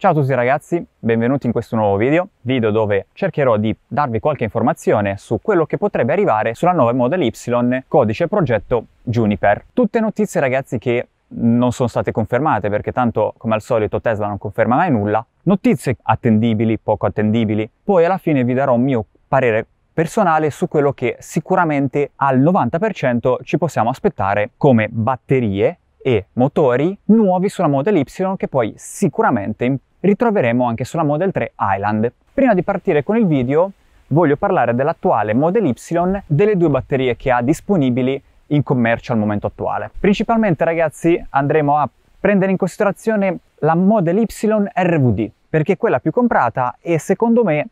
Ciao a tutti ragazzi, benvenuti in questo nuovo video, video dove cercherò di darvi qualche informazione su quello che potrebbe arrivare sulla nuova Model Y codice progetto Juniper. Tutte notizie ragazzi che non sono state confermate perché tanto come al solito Tesla non conferma mai nulla, notizie attendibili, poco attendibili, poi alla fine vi darò un mio parere personale su quello che sicuramente al 90% ci possiamo aspettare come batterie e motori nuovi sulla Model Y che poi sicuramente in ritroveremo anche sulla Model 3 Island. Prima di partire con il video voglio parlare dell'attuale Model Y, delle due batterie che ha disponibili in commercio al momento attuale. Principalmente ragazzi andremo a prendere in considerazione la Model Y RVD perché è quella più comprata e secondo me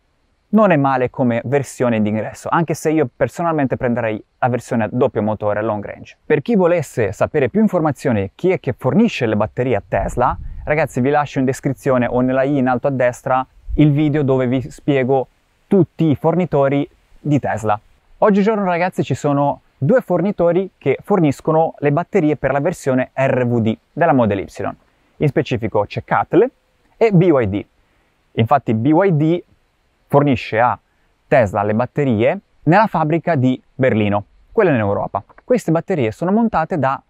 non è male come versione d'ingresso, anche se io personalmente prenderei la versione a doppio motore long range. Per chi volesse sapere più informazioni chi è che fornisce le batterie a Tesla, Ragazzi vi lascio in descrizione o nella i in alto a destra il video dove vi spiego tutti i fornitori di Tesla. Oggigiorno ragazzi ci sono due fornitori che forniscono le batterie per la versione RVD della Model Y. In specifico c'è Catle e BYD. Infatti BYD fornisce a Tesla le batterie nella fabbrica di Berlino, quella in Europa. Queste batterie sono montate da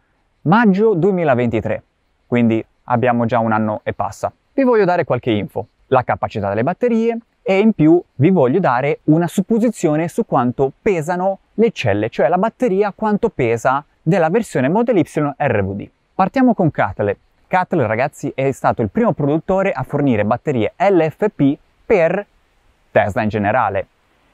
maggio 2023, quindi abbiamo già un anno e passa. Vi voglio dare qualche info, la capacità delle batterie e in più vi voglio dare una supposizione su quanto pesano le celle, cioè la batteria quanto pesa della versione Model Y RVD. Partiamo con Catle. Catle ragazzi è stato il primo produttore a fornire batterie LFP per Tesla in generale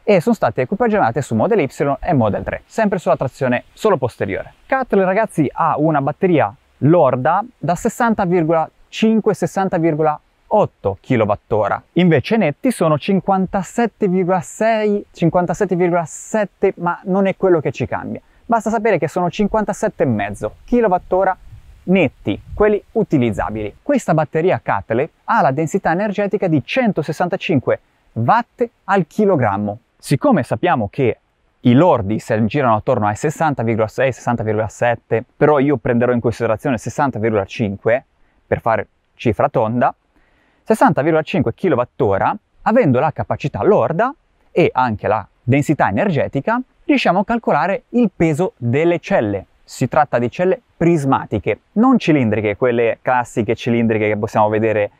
e sono state equipaggiate su Model Y e Model 3, sempre sulla trazione solo posteriore. Catle ragazzi ha una batteria lorda da 60,5-60,8 kWh. Invece netti sono 57,6, 57,7, ma non è quello che ci cambia. Basta sapere che sono 57,5 kWh netti, quelli utilizzabili. Questa batteria Catle ha la densità energetica di 165 watt al chilogrammo. Siccome sappiamo che i lordi se girano attorno ai 60,6, 60,7, però io prenderò in considerazione 60,5 per fare cifra tonda, 60,5 kWh, avendo la capacità lorda e anche la densità energetica, riusciamo a calcolare il peso delle celle. Si tratta di celle prismatiche, non cilindriche, quelle classiche cilindriche che possiamo vedere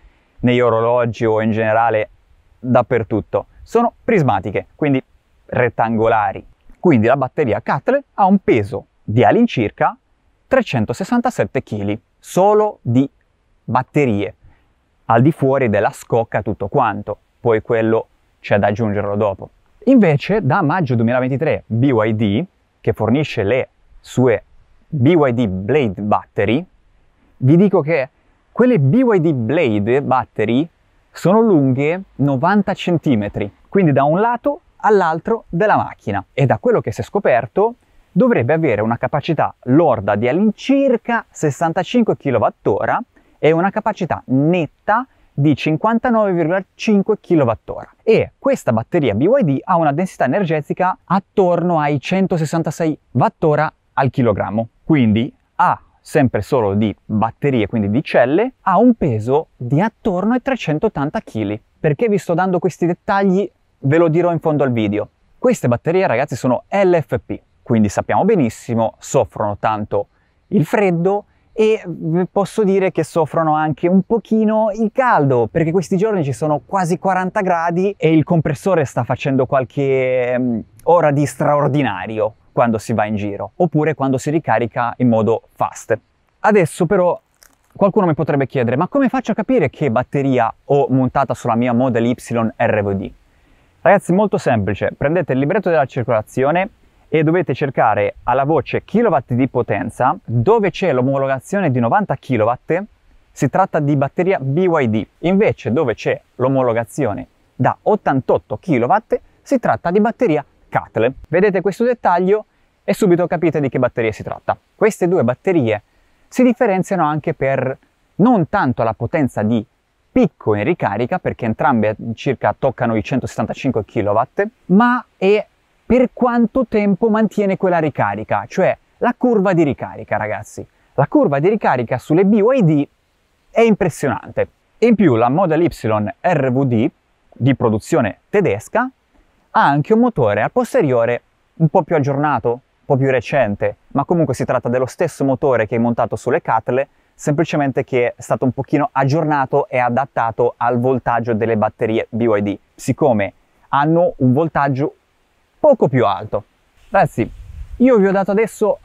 negli orologi o in generale dappertutto. Sono prismatiche, quindi rettangolari. Quindi la batteria Cutler ha un peso di all'incirca 367 kg solo di batterie, al di fuori della scocca tutto quanto, poi quello c'è da aggiungerlo dopo. Invece da maggio 2023 BYD, che fornisce le sue BYD Blade Battery, vi dico che quelle BYD Blade Battery sono lunghe 90 cm, quindi da un lato all'altro della macchina e da quello che si è scoperto dovrebbe avere una capacità lorda di all'incirca 65 kWh e una capacità netta di 59,5 kWh e questa batteria BYD ha una densità energetica attorno ai 166 Wh al chilogrammo, quindi ha sempre solo di batterie, quindi di celle, ha un peso di attorno ai 380 kg. Perché vi sto dando questi dettagli ve lo dirò in fondo al video. Queste batterie ragazzi sono LFP, quindi sappiamo benissimo soffrono tanto il freddo e posso dire che soffrono anche un pochino il caldo perché questi giorni ci sono quasi 40 gradi e il compressore sta facendo qualche um, ora di straordinario quando si va in giro oppure quando si ricarica in modo fast. Adesso però qualcuno mi potrebbe chiedere ma come faccio a capire che batteria ho montata sulla mia Model Y RVD? Ragazzi, molto semplice, prendete il libretto della circolazione e dovete cercare alla voce kilowatt di potenza dove c'è l'omologazione di 90 kW si tratta di batteria BYD, invece dove c'è l'omologazione da 88 kW si tratta di batteria Catle. Vedete questo dettaglio e subito capite di che batteria si tratta. Queste due batterie si differenziano anche per non tanto la potenza di picco in ricarica perché entrambe circa toccano i 175 kW, ma è per quanto tempo mantiene quella ricarica, cioè la curva di ricarica ragazzi. La curva di ricarica sulle BYD è impressionante. In più la Model Y RVD di produzione tedesca ha anche un motore al posteriore un po' più aggiornato, un po' più recente, ma comunque si tratta dello stesso motore che è montato sulle Catle semplicemente che è stato un pochino aggiornato e adattato al voltaggio delle batterie BYD, siccome hanno un voltaggio poco più alto. Ragazzi, io vi ho dato adesso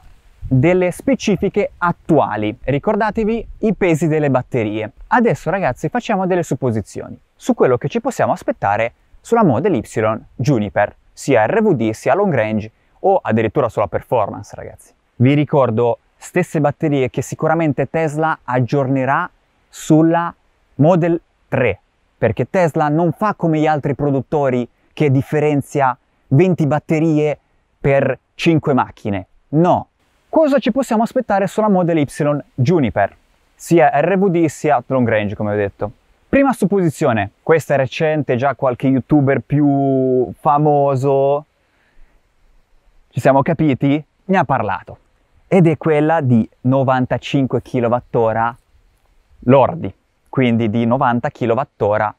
delle specifiche attuali. Ricordatevi i pesi delle batterie. Adesso ragazzi facciamo delle supposizioni su quello che ci possiamo aspettare sulla Model Y Juniper, sia RVD sia long range o addirittura sulla performance ragazzi. Vi ricordo stesse batterie che sicuramente Tesla aggiornerà sulla Model 3, perché Tesla non fa come gli altri produttori che differenzia 20 batterie per 5 macchine. No. Cosa ci possiamo aspettare sulla Model Y Juniper? Sia RVD sia Long Range, come ho detto. Prima supposizione, questa è recente, già qualche youtuber più famoso, ci siamo capiti, ne ha parlato ed è quella di 95 kWh lordi, quindi di 90 kWh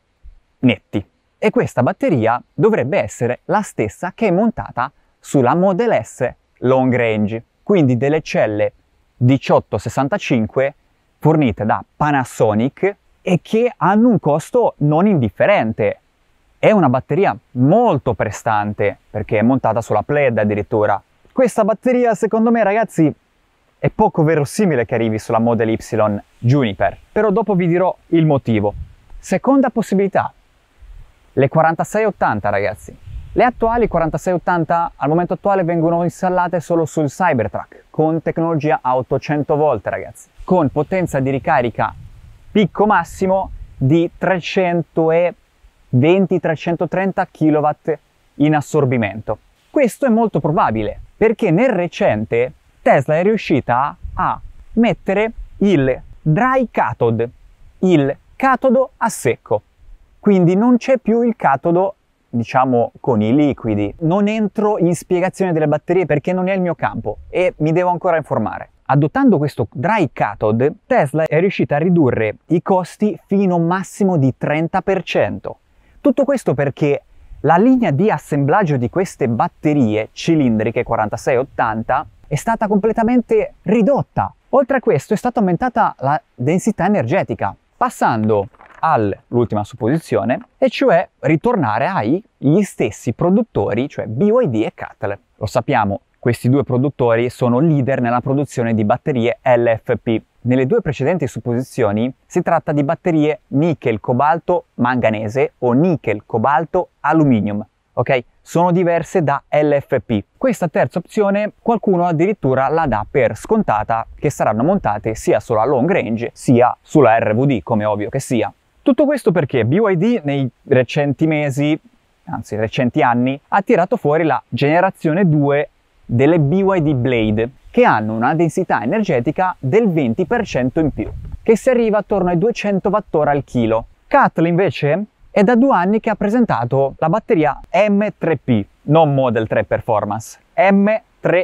netti. E questa batteria dovrebbe essere la stessa che è montata sulla Model S Long Range, quindi delle celle 1865 fornite da Panasonic e che hanno un costo non indifferente. È una batteria molto prestante perché è montata sulla Pled addirittura questa batteria, secondo me, ragazzi, è poco verosimile che arrivi sulla Model Y Juniper, però dopo vi dirò il motivo. Seconda possibilità, le 4680 ragazzi. Le attuali 4680 al momento attuale vengono installate solo sul Cybertruck con tecnologia a 800 volt ragazzi, con potenza di ricarica picco massimo di 320-330 kW in assorbimento. Questo è molto probabile perché nel recente Tesla è riuscita a mettere il dry cathode, il catodo a secco. Quindi non c'è più il catodo diciamo con i liquidi. Non entro in spiegazione delle batterie perché non è il mio campo e mi devo ancora informare. Adottando questo dry cathode, Tesla è riuscita a ridurre i costi fino a un massimo di 30%. Tutto questo perché la linea di assemblaggio di queste batterie cilindriche 4680 è stata completamente ridotta. Oltre a questo è stata aumentata la densità energetica, passando all'ultima supposizione, e cioè ritornare agli stessi produttori, cioè BYD e Cattle. Lo sappiamo, questi due produttori sono leader nella produzione di batterie LFP, nelle due precedenti supposizioni si tratta di batterie nickel-cobalto-manganese o nickel-cobalto-aluminium. Ok? Sono diverse da LFP. Questa terza opzione qualcuno addirittura la dà per scontata che saranno montate sia sulla long range sia sulla RVD, come ovvio che sia. Tutto questo perché BYD nei recenti mesi, anzi recenti anni, ha tirato fuori la generazione 2 delle BYD Blade, che hanno una densità energetica del 20% in più, che si arriva attorno ai 200 Wh al chilo. Cattle invece è da due anni che ha presentato la batteria M3P, non Model 3 Performance, M3P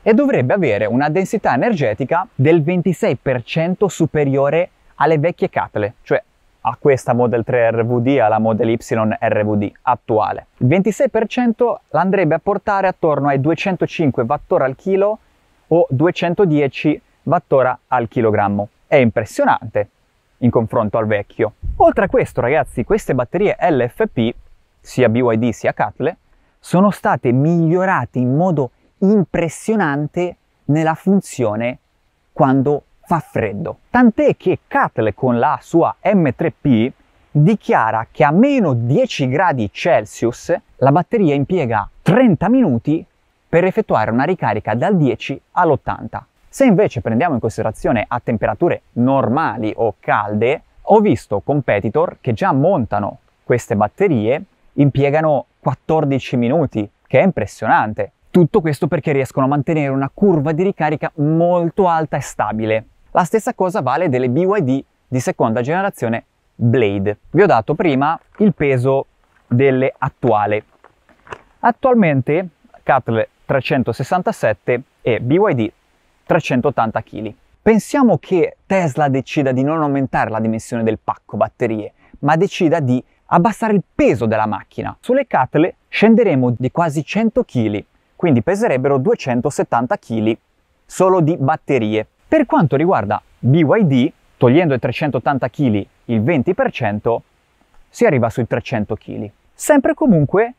e dovrebbe avere una densità energetica del 26% superiore alle vecchie catle, cioè a questa Model 3 RVD e alla Model Y RVD attuale. Il 26% l'andrebbe a portare attorno ai 205 Wh al chilo o 210 wattora al chilogrammo. È impressionante in confronto al vecchio. Oltre a questo, ragazzi, queste batterie LFP, sia BYD sia Catle, sono state migliorate in modo impressionante nella funzione quando fa freddo. Tant'è che Catle con la sua M3P dichiara che a meno 10 gradi Celsius la batteria impiega 30 minuti per effettuare una ricarica dal 10 all'80. Se invece prendiamo in considerazione a temperature normali o calde, ho visto competitor che già montano queste batterie, impiegano 14 minuti, che è impressionante. Tutto questo perché riescono a mantenere una curva di ricarica molto alta e stabile. La stessa cosa vale delle BYD di seconda generazione Blade. Vi ho dato prima il peso delle attuali. Attualmente Cattle 367 e BYD 380 kg. Pensiamo che Tesla decida di non aumentare la dimensione del pacco batterie, ma decida di abbassare il peso della macchina. Sulle catle scenderemo di quasi 100 kg, quindi peserebbero 270 kg solo di batterie. Per quanto riguarda BYD, togliendo i 380 kg il 20%, si arriva sui 300 kg. Sempre comunque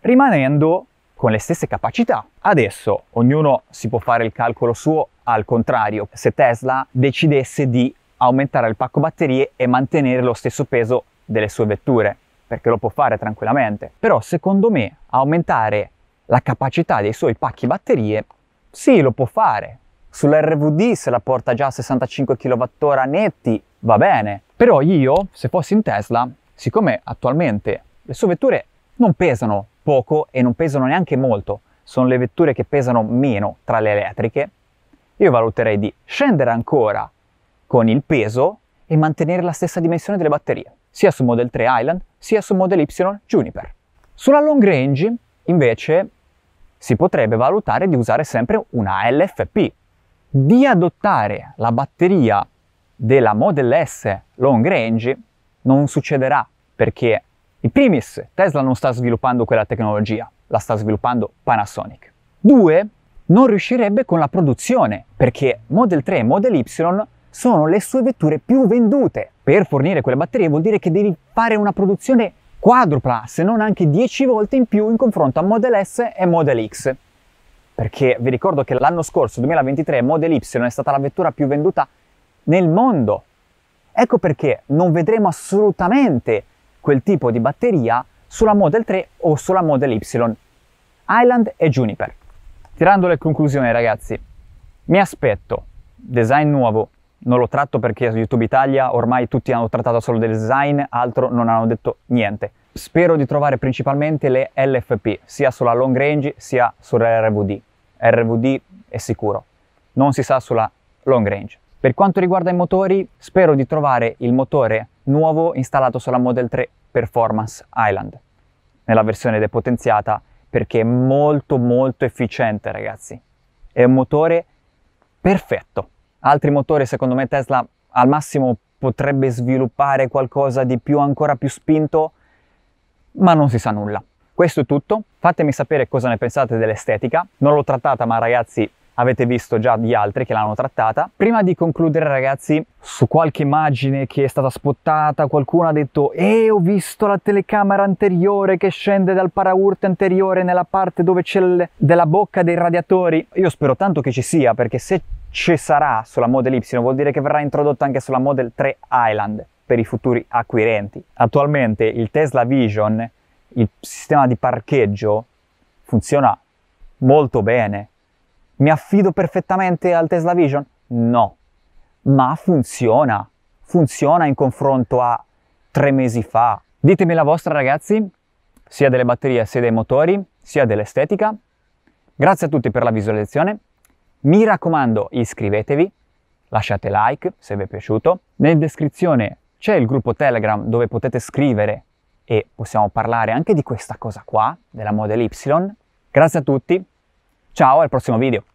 rimanendo con le stesse capacità. Adesso ognuno si può fare il calcolo suo al contrario, se Tesla decidesse di aumentare il pacco batterie e mantenere lo stesso peso delle sue vetture, perché lo può fare tranquillamente. Però secondo me aumentare la capacità dei suoi pacchi batterie, sì, lo può fare. Sull'RVD se la porta già a 65 kWh netti, va bene. Però io, se fossi in Tesla, siccome attualmente le sue vetture non pesano poco e non pesano neanche molto, sono le vetture che pesano meno tra le elettriche, io valuterei di scendere ancora con il peso e mantenere la stessa dimensione delle batterie, sia su Model 3 Island sia su Model Y Juniper. Sulla long range, invece, si potrebbe valutare di usare sempre una LFP, di adottare la batteria della Model S long range non succederà perché in primis, Tesla non sta sviluppando quella tecnologia, la sta sviluppando Panasonic. Due, non riuscirebbe con la produzione, perché Model 3 e Model Y sono le sue vetture più vendute. Per fornire quelle batterie vuol dire che devi fare una produzione quadrupla, se non anche 10 volte in più in confronto a Model S e Model X. Perché vi ricordo che l'anno scorso, 2023, Model Y è stata la vettura più venduta nel mondo. Ecco perché non vedremo assolutamente quel tipo di batteria sulla Model 3 o sulla Model Y, Island e Juniper. Tirando le conclusioni ragazzi, mi aspetto design nuovo, non lo tratto perché su YouTube Italia ormai tutti hanno trattato solo del design, altro non hanno detto niente. Spero di trovare principalmente le LFP, sia sulla long range sia sulla RVD. RVD è sicuro, non si sa sulla long range. Per quanto riguarda i motori, spero di trovare il motore nuovo installato sulla Model 3 Performance Island, nella versione depotenziata perché è molto molto efficiente ragazzi. È un motore perfetto. Altri motori secondo me Tesla al massimo potrebbe sviluppare qualcosa di più ancora più spinto, ma non si sa nulla. Questo è tutto, fatemi sapere cosa ne pensate dell'estetica, non l'ho trattata ma ragazzi avete visto già di altri che l'hanno trattata. Prima di concludere ragazzi, su qualche immagine che è stata spottata, qualcuno ha detto «Eh, ho visto la telecamera anteriore che scende dal paraurti anteriore nella parte dove c'è il, della bocca dei radiatori». Io spero tanto che ci sia, perché se ci sarà sulla Model Y vuol dire che verrà introdotta anche sulla Model 3 Island per i futuri acquirenti. Attualmente il Tesla Vision, il sistema di parcheggio, funziona molto bene mi affido perfettamente al Tesla Vision? No, ma funziona. Funziona in confronto a tre mesi fa. Ditemi la vostra ragazzi, sia delle batterie sia dei motori, sia dell'estetica. Grazie a tutti per la visualizzazione. Mi raccomando iscrivetevi, lasciate like se vi è piaciuto. Nella descrizione c'è il gruppo Telegram dove potete scrivere e possiamo parlare anche di questa cosa qua, della Model Y. Grazie a tutti, ciao al prossimo video!